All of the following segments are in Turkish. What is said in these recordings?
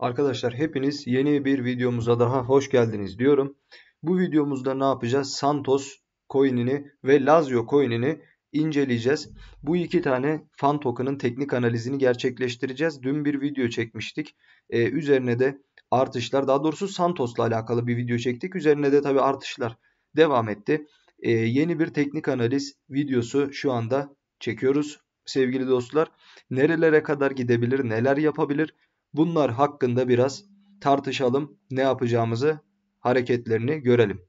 Arkadaşlar hepiniz yeni bir videomuza daha hoş geldiniz diyorum. Bu videomuzda ne yapacağız? Santos coin'ini ve Lazio coin'ini inceleyeceğiz. Bu iki tane fan token'ın teknik analizini gerçekleştireceğiz. Dün bir video çekmiştik. Ee, üzerine de artışlar daha doğrusu Santos'la alakalı bir video çektik. Üzerine de tabi artışlar devam etti. Ee, yeni bir teknik analiz videosu şu anda çekiyoruz sevgili dostlar. Nerelere kadar gidebilir, neler yapabilir? Bunlar hakkında biraz tartışalım. Ne yapacağımızı, hareketlerini görelim.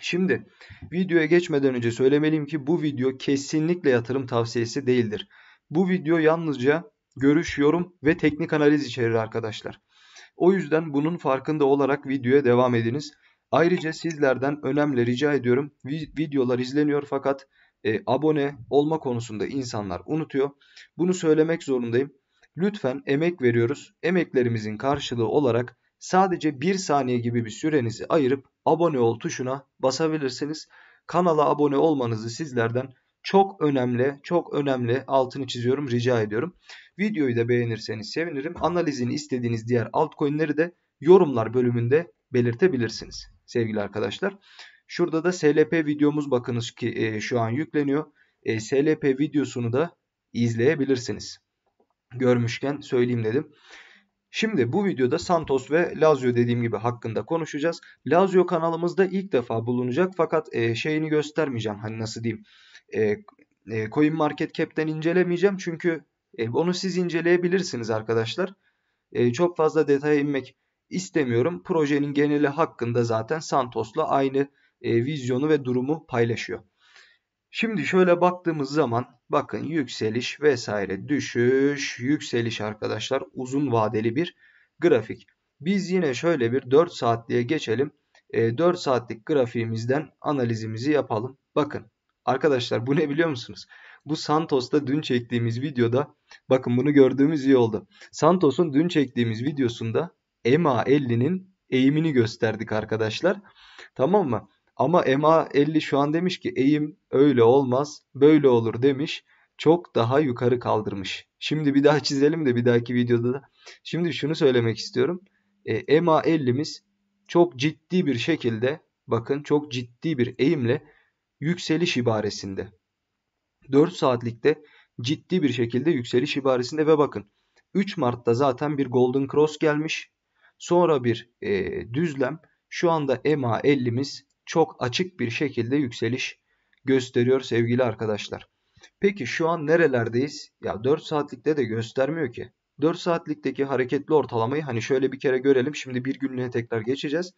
Şimdi videoya geçmeden önce söylemeliyim ki bu video kesinlikle yatırım tavsiyesi değildir. Bu video yalnızca görüş, yorum ve teknik analiz içerir arkadaşlar. O yüzden bunun farkında olarak videoya devam ediniz. Ayrıca sizlerden önemli rica ediyorum. Videolar izleniyor fakat e, abone olma konusunda insanlar unutuyor. Bunu söylemek zorundayım. Lütfen emek veriyoruz. Emeklerimizin karşılığı olarak sadece 1 saniye gibi bir sürenizi ayırıp abone ol tuşuna basabilirsiniz. Kanala abone olmanızı sizlerden çok önemli, çok önemli altını çiziyorum, rica ediyorum. Videoyu da beğenirseniz sevinirim. Analizini istediğiniz diğer altcoin'leri de yorumlar bölümünde belirtebilirsiniz sevgili arkadaşlar. Şurada da SLP videomuz bakınız ki e, şu an yükleniyor. E, SLP videosunu da izleyebilirsiniz görmüşken söyleyeyim dedim. Şimdi bu videoda Santos ve Lazio dediğim gibi hakkında konuşacağız. Lazio kanalımızda ilk defa bulunacak fakat e, şeyini göstermeyeceğim. Hani nasıl diyeyim? E, e, Coin Market Cap'ten incelemeyeceğim çünkü e, onu siz inceleyebilirsiniz arkadaşlar. E, çok fazla detaya inmek istemiyorum. Projenin geneli hakkında zaten Santos'la aynı e, vizyonu ve durumu paylaşıyor. Şimdi şöyle baktığımız zaman bakın yükseliş vesaire düşüş yükseliş arkadaşlar uzun vadeli bir grafik. Biz yine şöyle bir 4 saatliğe geçelim. E, 4 saatlik grafiğimizden analizimizi yapalım. Bakın arkadaşlar bu ne biliyor musunuz? Bu Santos'ta dün çektiğimiz videoda bakın bunu gördüğümüz iyi oldu. Santos'un dün çektiğimiz videosunda EMA 50'nin eğimini gösterdik arkadaşlar. Tamam mı? Ama MA50 şu an demiş ki eğim öyle olmaz, böyle olur demiş. Çok daha yukarı kaldırmış. Şimdi bir daha çizelim de bir dahaki videoda da. Şimdi şunu söylemek istiyorum. E, MA50'miz çok ciddi bir şekilde bakın çok ciddi bir eğimle yükseliş ibaresinde. 4 saatlikte ciddi bir şekilde yükseliş ibaresinde ve bakın 3 Mart'ta zaten bir Golden Cross gelmiş. Sonra bir e, düzlem. Şu anda EMA 50'miz çok açık bir şekilde yükseliş gösteriyor sevgili arkadaşlar. Peki şu an nerelerdeyiz? Ya 4 saatlikte de göstermiyor ki. 4 saatlikteki hareketli ortalamayı hani şöyle bir kere görelim. Şimdi bir günlüğe tekrar geçeceğiz.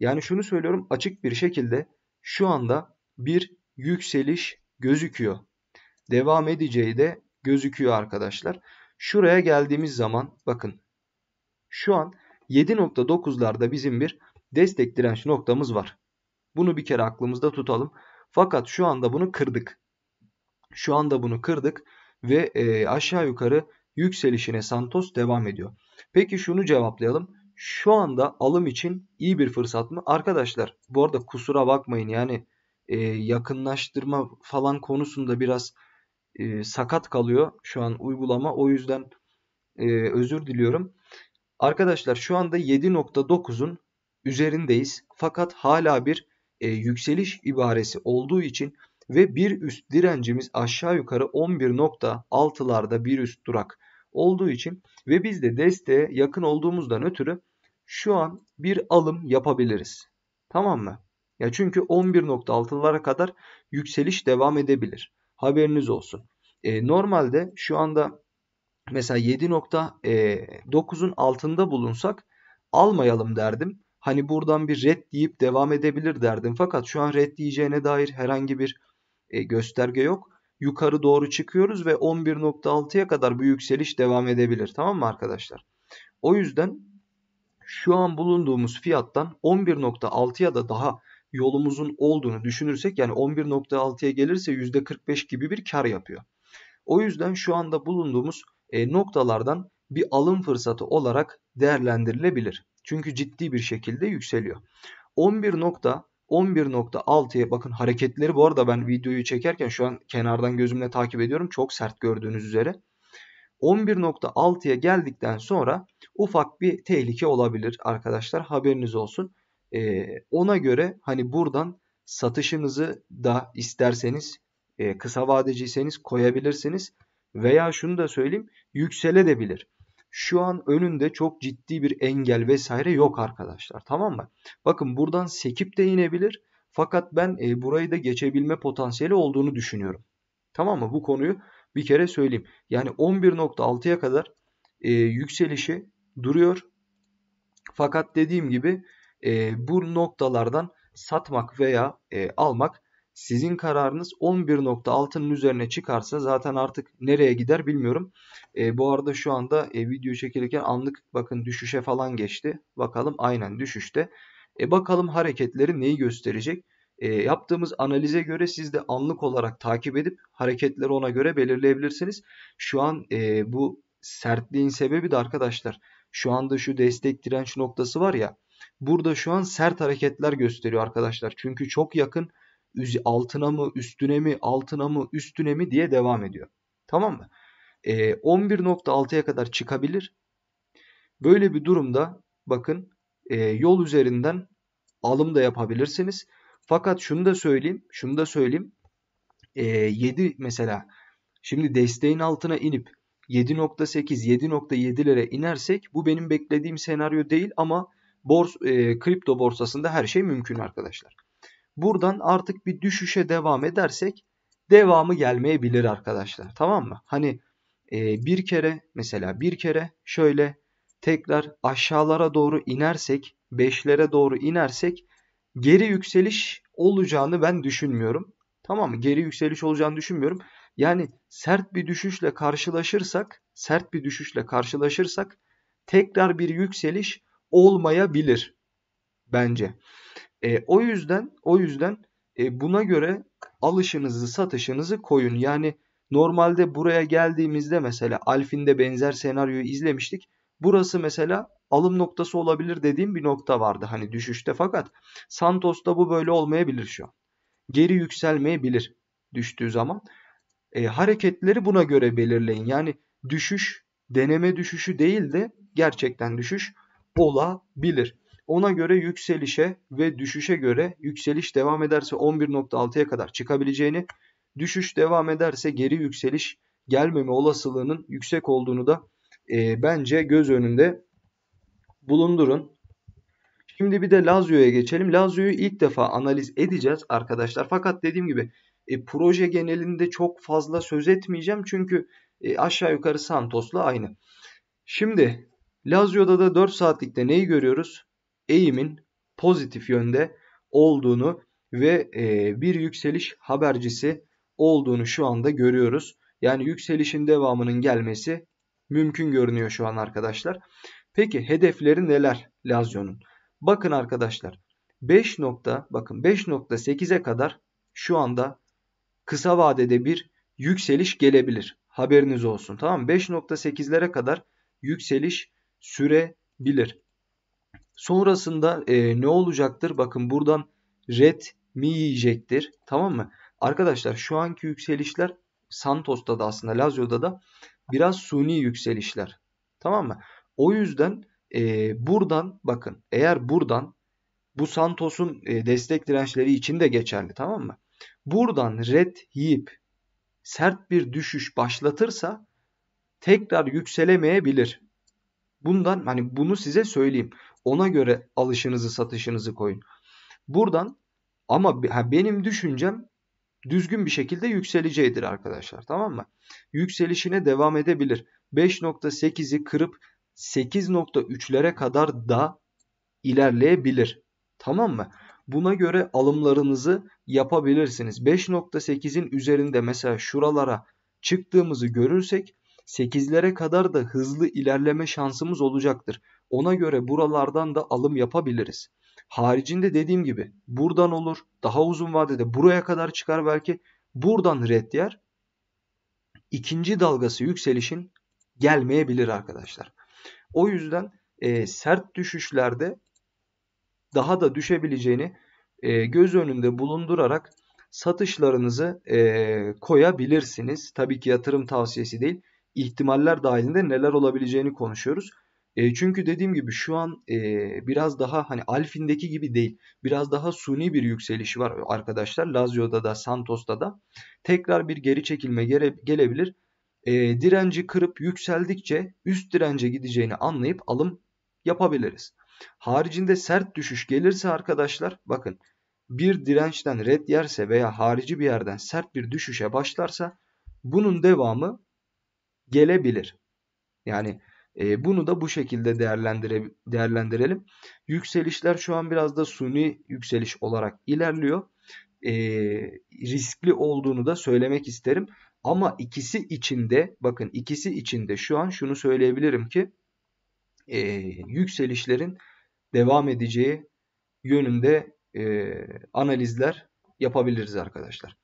Yani şunu söylüyorum açık bir şekilde şu anda bir yükseliş gözüküyor. Devam edeceği de gözüküyor arkadaşlar. Şuraya geldiğimiz zaman bakın şu an 7.9'larda bizim bir destek direnç noktamız var. Bunu bir kere aklımızda tutalım. Fakat şu anda bunu kırdık. Şu anda bunu kırdık ve e, aşağı yukarı yükselişine Santos devam ediyor. Peki şunu cevaplayalım. Şu anda alım için iyi bir fırsat mı? Arkadaşlar bu arada kusura bakmayın yani e, yakınlaştırma falan konusunda biraz e, sakat kalıyor şu an uygulama. O yüzden e, özür diliyorum. Arkadaşlar şu anda 7.9'un üzerindeyiz. Fakat hala bir e, yükseliş ibaresi olduğu için ve bir üst direncimiz aşağı yukarı 11.6'larda bir üst durak olduğu için ve biz de desteğe yakın olduğumuzdan ötürü şu an bir alım yapabiliriz. Tamam mı? Ya çünkü 11.6'lara kadar yükseliş devam edebilir. Haberiniz olsun. E, normalde şu anda mesela 7.9'un e, altında bulunsak almayalım derdim hani buradan bir red deyip devam edebilir derdim. Fakat şu an red diyeceğine dair herhangi bir e, gösterge yok. Yukarı doğru çıkıyoruz ve 11.6'ya kadar bu yükseliş devam edebilir. Tamam mı arkadaşlar? O yüzden şu an bulunduğumuz fiyattan 11.6'ya da daha yolumuzun olduğunu düşünürsek yani 11.6'ya gelirse %45 gibi bir kar yapıyor. O yüzden şu anda bulunduğumuz e, noktalardan bir alım fırsatı olarak değerlendirilebilir. Çünkü ciddi bir şekilde yükseliyor. 11.11.6'ya bakın hareketleri bu arada ben videoyu çekerken şu an kenardan gözümle takip ediyorum. Çok sert gördüğünüz üzere. 11.6'ya geldikten sonra ufak bir tehlike olabilir arkadaşlar haberiniz olsun. Ee, ona göre hani buradan satışınızı da isterseniz e, kısa vadeciyseniz koyabilirsiniz. Veya şunu da söyleyeyim yükseledebilir şu an önünde çok ciddi bir engel vesaire yok arkadaşlar. Tamam mı? Bakın buradan sekip de inebilir. Fakat ben e, burayı da geçebilme potansiyeli olduğunu düşünüyorum. Tamam mı? Bu konuyu bir kere söyleyeyim. Yani 11.6'ya kadar e, yükselişi duruyor. Fakat dediğim gibi e, bu noktalardan satmak veya e, almak sizin kararınız 11.6'nın üzerine çıkarsa zaten artık nereye gider bilmiyorum. E, bu arada şu anda e, video çekilirken anlık bakın düşüşe falan geçti. Bakalım aynen düşüşte. E, bakalım hareketleri neyi gösterecek? E, yaptığımız analize göre siz de anlık olarak takip edip hareketleri ona göre belirleyebilirsiniz. Şu an e, bu sertliğin sebebi de arkadaşlar şu anda şu destek direnç noktası var ya burada şu an sert hareketler gösteriyor arkadaşlar. Çünkü çok yakın altına mı üstüne mi altına mı üstüne mi diye devam ediyor. Tamam mı? E, ee, 11.6'ya kadar çıkabilir. Böyle bir durumda bakın e, yol üzerinden alım da yapabilirsiniz. Fakat şunu da söyleyeyim. Şunu da söyleyeyim. E, ee, 7 mesela şimdi desteğin altına inip 7.8 7.7'lere inersek bu benim beklediğim senaryo değil ama bors, e, kripto borsasında her şey mümkün arkadaşlar buradan artık bir düşüşe devam edersek devamı gelmeyebilir arkadaşlar. Tamam mı? Hani e, bir kere mesela bir kere şöyle tekrar aşağılara doğru inersek 5'lere doğru inersek geri yükseliş olacağını ben düşünmüyorum. Tamam mı? Geri yükseliş olacağını düşünmüyorum. Yani sert bir düşüşle karşılaşırsak, sert bir düşüşle karşılaşırsak tekrar bir yükseliş olmayabilir bence. E, o yüzden o yüzden e, buna göre alışınızı satışınızı koyun. Yani normalde buraya geldiğimizde mesela Alfin'de benzer senaryoyu izlemiştik. Burası mesela alım noktası olabilir dediğim bir nokta vardı hani düşüşte fakat Santos'ta bu böyle olmayabilir şu an. Geri yükselmeyebilir düştüğü zaman. E, hareketleri buna göre belirleyin. Yani düşüş deneme düşüşü değil de gerçekten düşüş olabilir. Ona göre yükselişe ve düşüşe göre yükseliş devam ederse 11.6'ya kadar çıkabileceğini, düşüş devam ederse geri yükseliş gelmeme olasılığının yüksek olduğunu da e, bence göz önünde bulundurun. Şimdi bir de Lazio'ya geçelim. Lazio'yu ilk defa analiz edeceğiz arkadaşlar. Fakat dediğim gibi e, proje genelinde çok fazla söz etmeyeceğim. Çünkü e, aşağı yukarı Santos'la aynı. Şimdi Lazio'da da 4 saatlikte neyi görüyoruz? eğimin pozitif yönde olduğunu ve e, bir yükseliş habercisi olduğunu şu anda görüyoruz. Yani yükselişin devamının gelmesi mümkün görünüyor şu an arkadaşlar. Peki hedefleri neler Lazio'nun? Bakın arkadaşlar 5 nokta bakın 5.8'e kadar şu anda kısa vadede bir yükseliş gelebilir. Haberiniz olsun tamam 5.8'lere kadar yükseliş sürebilir. Sonrasında e, ne olacaktır? Bakın buradan red mi yiyecektir. Tamam mı? Arkadaşlar şu anki yükselişler Santos'ta da aslında Lazio'da da biraz suni yükselişler. Tamam mı? O yüzden e, buradan bakın eğer buradan bu Santos'un e, destek dirençleri için de geçerli tamam mı? Buradan red yiyip sert bir düşüş başlatırsa tekrar yükselemeyebilir. Bundan hani bunu size söyleyeyim. Ona göre alışınızı satışınızı koyun. Buradan ama benim düşüncem düzgün bir şekilde yükseleceğidir arkadaşlar. Tamam mı? Yükselişine devam edebilir. 5.8'i kırıp 8.3'lere kadar da ilerleyebilir. Tamam mı? Buna göre alımlarınızı yapabilirsiniz. 5.8'in üzerinde mesela şuralara çıktığımızı görürsek 8'lere kadar da hızlı ilerleme şansımız olacaktır. Ona göre buralardan da alım yapabiliriz. Haricinde dediğim gibi buradan olur. Daha uzun vadede buraya kadar çıkar belki. Buradan red yer. İkinci dalgası yükselişin gelmeyebilir arkadaşlar. O yüzden e, sert düşüşlerde daha da düşebileceğini e, göz önünde bulundurarak satışlarınızı e, koyabilirsiniz. Tabii ki yatırım tavsiyesi değil ihtimaller dahilinde neler olabileceğini konuşuyoruz. E, çünkü dediğim gibi şu an e, biraz daha hani Alfin'deki gibi değil. Biraz daha suni bir yükselişi var arkadaşlar. Lazio'da da Santos'ta da. Tekrar bir geri çekilme gere, gelebilir. E, direnci kırıp yükseldikçe üst dirence gideceğini anlayıp alım yapabiliriz. Haricinde sert düşüş gelirse arkadaşlar bakın bir dirençten red yerse veya harici bir yerden sert bir düşüşe başlarsa bunun devamı gelebilir. Yani e, bunu da bu şekilde değerlendire, değerlendirelim. Yükselişler şu an biraz da suni yükseliş olarak ilerliyor. E, riskli olduğunu da söylemek isterim. Ama ikisi içinde bakın ikisi içinde şu an şunu söyleyebilirim ki e, yükselişlerin devam edeceği yönünde e, analizler yapabiliriz arkadaşlar.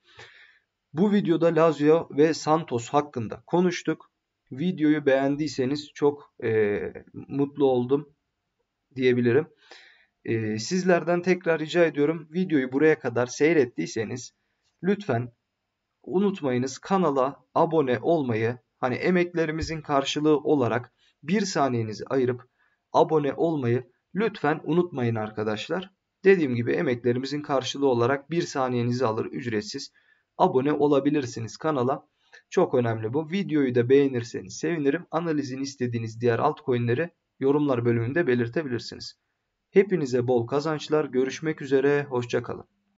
Bu videoda Lazio ve Santos hakkında konuştuk. Videoyu beğendiyseniz çok e, mutlu oldum diyebilirim. E, sizlerden tekrar rica ediyorum videoyu buraya kadar seyrettiyseniz lütfen unutmayınız kanala abone olmayı hani emeklerimizin karşılığı olarak bir saniyenizi ayırıp abone olmayı lütfen unutmayın arkadaşlar. Dediğim gibi emeklerimizin karşılığı olarak bir saniyenizi alır ücretsiz abone olabilirsiniz kanala. Çok önemli bu. Videoyu da beğenirseniz sevinirim. Analizin istediğiniz diğer altcoin'leri yorumlar bölümünde belirtebilirsiniz. Hepinize bol kazançlar. Görüşmek üzere. Hoşçakalın.